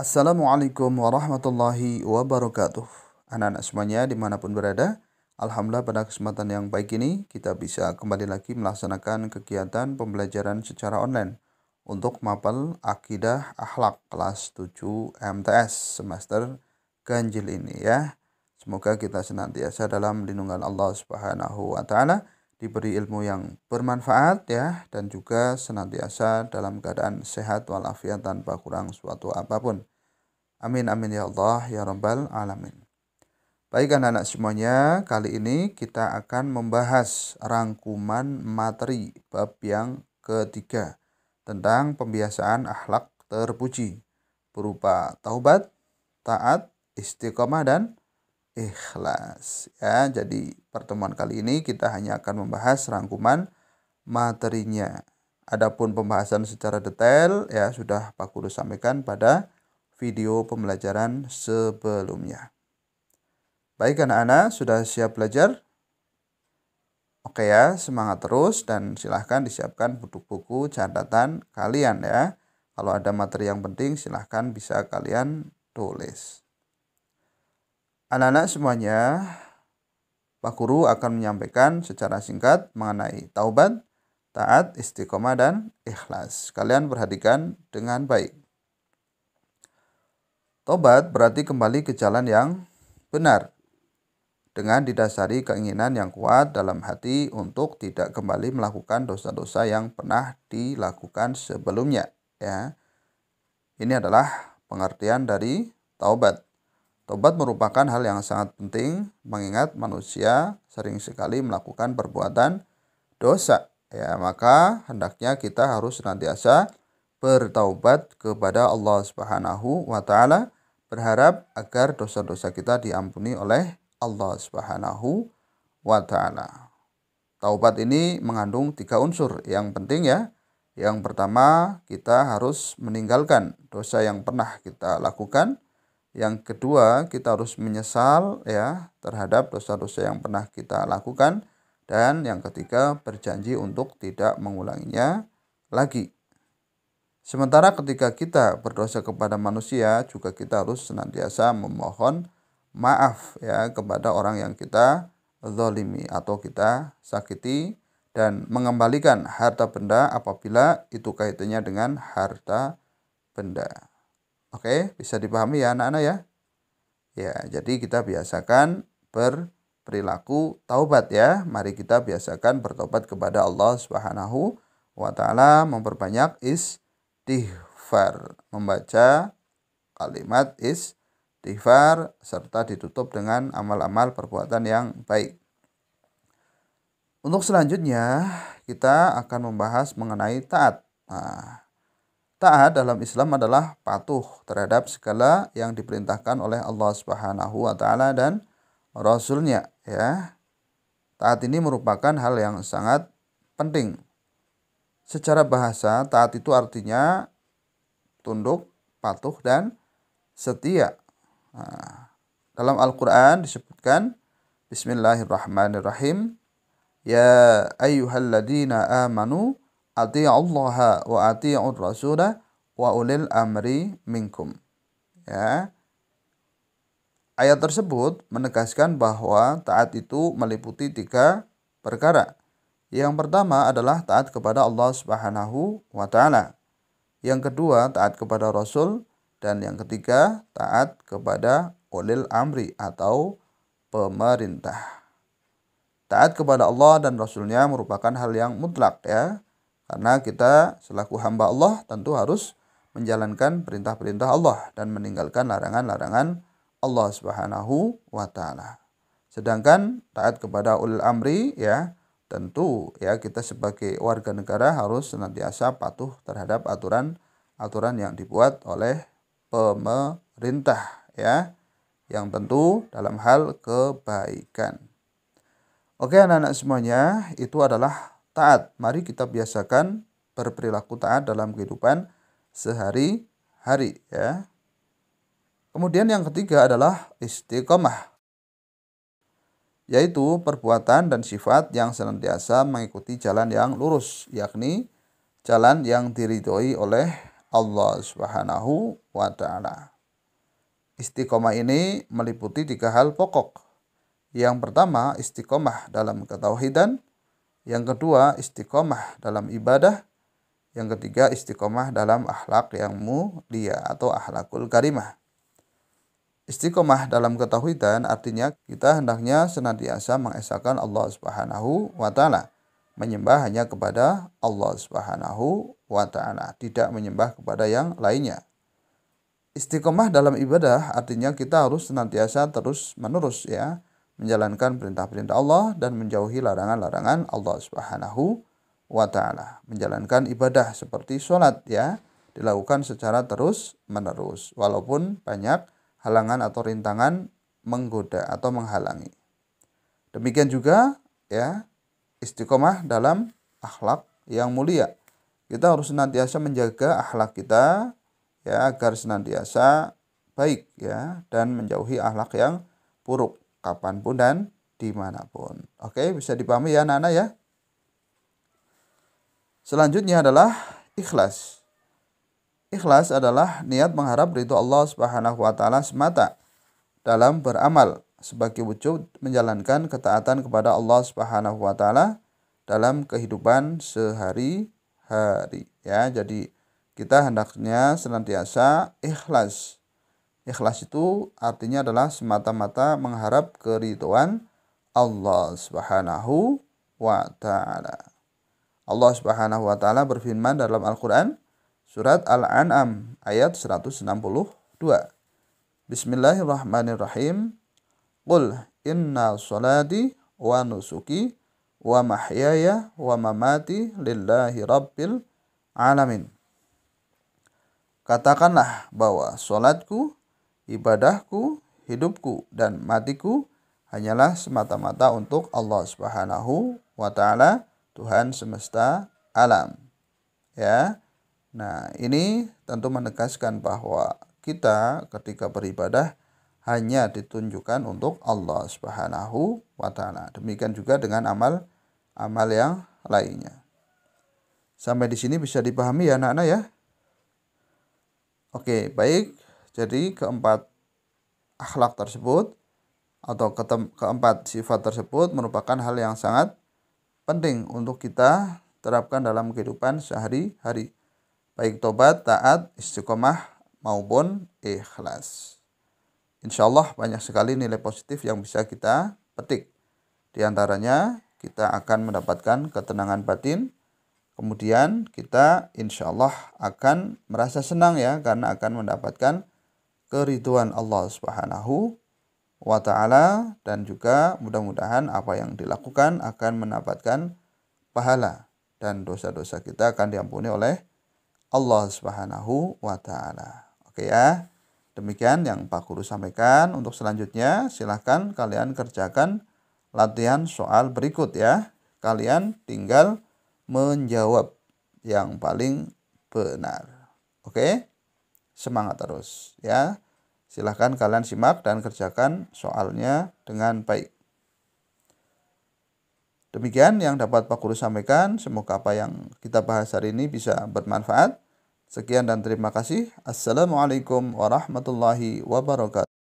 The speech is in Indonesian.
Assalamualaikum warahmatullahi wabarakatuh. Anak-anak semuanya dimanapun berada, Alhamdulillah pada kesempatan yang baik ini kita bisa kembali lagi melaksanakan kegiatan pembelajaran secara online untuk mapel akidah akhlak kelas 7 MTS semester ganjil ini ya. Semoga kita senantiasa dalam lindungan Allah Subhanahu wa taala diberi ilmu yang bermanfaat ya dan juga senantiasa dalam keadaan sehat walafiat tanpa kurang suatu apapun. Amin amin ya Allah ya Rabbal alamin. Baik anak-anak semuanya, kali ini kita akan membahas rangkuman materi bab yang ketiga tentang pembiasaan akhlak terpuji berupa taubat, taat, istiqomah dan ikhlas. Ya, jadi pertemuan kali ini kita hanya akan membahas rangkuman materinya. Adapun pembahasan secara detail ya sudah Pak Guru sampaikan pada video pembelajaran sebelumnya. Baik anak-anak, sudah siap belajar? Oke ya, semangat terus dan silahkan disiapkan buku-buku catatan kalian ya. Kalau ada materi yang penting silahkan bisa kalian tulis. Anak-anak semuanya, Pak Guru akan menyampaikan secara singkat mengenai taubat, taat, istiqomah, dan ikhlas. Kalian perhatikan dengan baik. Tobat berarti kembali ke jalan yang benar dengan didasari keinginan yang kuat dalam hati untuk tidak kembali melakukan dosa-dosa yang pernah dilakukan sebelumnya ya. Ini adalah pengertian dari taubat. Taubat merupakan hal yang sangat penting mengingat manusia sering sekali melakukan perbuatan dosa. Ya, maka hendaknya kita harus senantiasa bertaubat kepada Allah Subhanahu wa taala berharap agar dosa-dosa kita diampuni oleh Allah Subhanahu wa taala. Taubat ini mengandung tiga unsur yang penting ya. Yang pertama, kita harus meninggalkan dosa yang pernah kita lakukan. Yang kedua, kita harus menyesal ya terhadap dosa-dosa yang pernah kita lakukan dan yang ketiga berjanji untuk tidak mengulanginya lagi. Sementara ketika kita berdosa kepada manusia juga kita harus senantiasa memohon maaf ya kepada orang yang kita zalimi atau kita sakiti dan mengembalikan harta benda apabila itu kaitannya dengan harta benda. Oke, bisa dipahami ya anak-anak ya? Ya, jadi kita biasakan berperilaku taubat ya. Mari kita biasakan bertobat kepada Allah Subhanahu wa taala, memperbanyak is istighfar membaca kalimat istighfar serta ditutup dengan amal-amal perbuatan yang baik. Untuk selanjutnya kita akan membahas mengenai taat. Nah, taat dalam Islam adalah patuh terhadap segala yang diperintahkan oleh Allah Subhanahu wa taala dan rasulnya ya. Taat ini merupakan hal yang sangat penting Secara bahasa, taat itu artinya tunduk, patuh, dan setia. Nah, dalam Al-Quran disebutkan, Bismillahirrahmanirrahim, Ya ayyuhalladina amanu, ati'ullaha wa ati'ur rasulah wa ulil amri minkum. Ya. Ayat tersebut menegaskan bahwa taat itu meliputi tiga perkara, yang pertama adalah taat kepada Allah Subhanahu wa taala. Yang kedua, taat kepada Rasul dan yang ketiga, taat kepada ulil amri atau pemerintah. Taat kepada Allah dan Rasulnya merupakan hal yang mutlak ya. Karena kita selaku hamba Allah tentu harus menjalankan perintah-perintah Allah dan meninggalkan larangan-larangan Allah Subhanahu wa taala. Sedangkan taat kepada ulil amri ya tentu ya kita sebagai warga negara harus senantiasa patuh terhadap aturan-aturan yang dibuat oleh pemerintah ya yang tentu dalam hal kebaikan. Oke anak-anak semuanya, itu adalah taat. Mari kita biasakan berperilaku taat dalam kehidupan sehari-hari ya. Kemudian yang ketiga adalah istiqomah yaitu perbuatan dan sifat yang senantiasa mengikuti jalan yang lurus, yakni jalan yang diridhoi oleh Allah Subhanahu wa taala. Istiqomah ini meliputi tiga hal pokok. Yang pertama, istiqomah dalam ketauhidan, yang kedua, istiqomah dalam ibadah, yang ketiga, istiqomah dalam akhlak yang mulia atau akhlakul karimah. Istiqomah dalam ketauhidan artinya kita hendaknya senantiasa mengesahkan Allah Subhanahu wa taala, menyembah hanya kepada Allah Subhanahu wa taala, tidak menyembah kepada yang lainnya. Istiqomah dalam ibadah artinya kita harus senantiasa terus-menerus ya, menjalankan perintah-perintah Allah dan menjauhi larangan-larangan Allah Subhanahu wa taala. Menjalankan ibadah seperti sholat ya, dilakukan secara terus-menerus walaupun banyak halangan atau rintangan menggoda atau menghalangi. Demikian juga ya istiqomah dalam akhlak yang mulia. Kita harus senantiasa menjaga akhlak kita ya agar senantiasa baik ya dan menjauhi akhlak yang buruk kapanpun dan dimanapun. Oke bisa dipahami ya anak-anak ya. Selanjutnya adalah ikhlas. Ikhlas adalah niat mengharap ridho Allah Subhanahu wa taala semata dalam beramal sebagai wujud menjalankan ketaatan kepada Allah Subhanahu wa taala dalam kehidupan sehari-hari ya. Jadi kita hendaknya senantiasa ikhlas. Ikhlas itu artinya adalah semata-mata mengharap keriduan Allah Subhanahu wa taala. Allah Subhanahu wa taala berfirman dalam Al-Qur'an, Surat Al-An'am ayat 162. Bismillahirrahmanirrahim. Qul inna salati wa nusuki wa mahyaya wa mamati lillahi rabbil alamin. Katakanlah bahwa solatku, ibadahku, hidupku, dan matiku hanyalah semata-mata untuk Allah Subhanahu wa taala, Tuhan semesta alam. Ya. Nah, ini tentu menegaskan bahwa kita ketika beribadah hanya ditunjukkan untuk Allah Subhanahu wa taala. Demikian juga dengan amal amal yang lainnya. Sampai di sini bisa dipahami ya anak-anak ya. Oke, baik. Jadi keempat akhlak tersebut atau keempat sifat tersebut merupakan hal yang sangat penting untuk kita terapkan dalam kehidupan sehari-hari baik tobat, taat, istiqomah maupun ikhlas. Insya Allah banyak sekali nilai positif yang bisa kita petik. Di antaranya kita akan mendapatkan ketenangan batin, kemudian kita insya Allah akan merasa senang ya karena akan mendapatkan keriduan Allah Subhanahu wa ta'ala dan juga mudah-mudahan apa yang dilakukan akan mendapatkan pahala dan dosa-dosa kita akan diampuni oleh Allah Subhanahu wa taala. Oke ya. Demikian yang Pak Guru sampaikan. Untuk selanjutnya silahkan kalian kerjakan latihan soal berikut ya. Kalian tinggal menjawab yang paling benar. Oke? Semangat terus ya. Silahkan kalian simak dan kerjakan soalnya dengan baik. Demikian yang dapat Pak Guru sampaikan. Semoga apa yang kita bahas hari ini bisa bermanfaat. Sekian dan terima kasih. Assalamualaikum warahmatullahi wabarakatuh.